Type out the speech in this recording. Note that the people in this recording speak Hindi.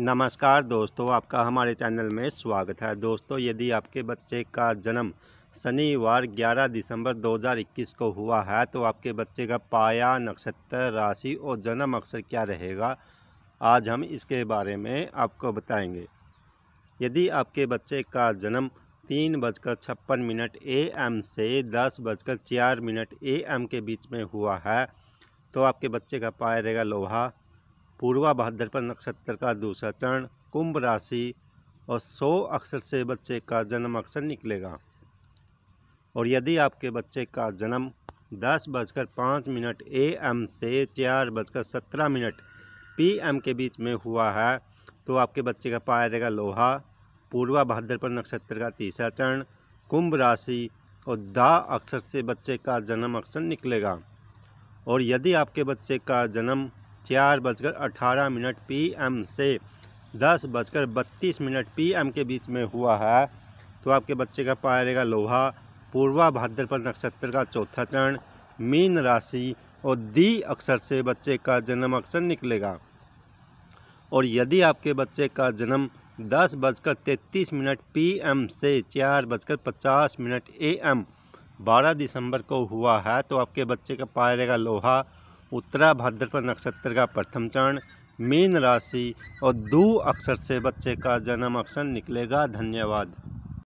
नमस्कार दोस्तों आपका हमारे चैनल में स्वागत है दोस्तों यदि आपके बच्चे का जन्म शनिवार 11 दिसंबर 2021 को हुआ है तो आपके बच्चे का पाया नक्षत्र राशि और जन्म अक्षर क्या रहेगा आज हम इसके बारे में आपको बताएंगे यदि आपके बच्चे का जन्म तीन बजकर छप्पन मिनट ए एम से दस बजकर चार मिनट ए एम के बीच में हुआ है तो आपके बच्चे का पाया रहेगा लोहा पूर्वा भाद्रपद नक्षत्र का दूसरा चरण कुंभ राशि और सौ अक्षर से बच्चे का जन्म अक्षर निकलेगा और यदि आपके बच्चे का जन्म दस बजकर पाँच मिनट ए एम से चार बजकर सत्रह मिनट पी एम के बीच में हुआ है तो आपके बच्चे का पाया जाएगा लोहा पूर्वा भाद्रपद नक्षत्र का तीसरा चरण कुंभ राशि और दा अक्षर से बच्चे का जन्म अक्षर निकलेगा और यदि आपके बच्चे का जन्म चार बजकर अठारह मिनट एम से दस बजकर बत्तीस मिनट एम के बीच में हुआ है तो आपके बच्चे का पाया लोहा पूर्वा भाद्रपद नक्षत्र का चौथा चरण मीन राशि और दी अक्षर से बच्चे का जन्म अक्षर निकलेगा और यदि आपके बच्चे का जन्म दस बजकर तैंतीस मिनट एम से चार बजकर पचास मिनट ए एम बारह दिसंबर को हुआ है तो आपके बच्चे का पाया जाएगा लोहा उत्तरा भाद्रपद नक्षत्र का प्रथम चरण मीन राशि और दो अक्षर से बच्चे का जन्म अक्षर निकलेगा धन्यवाद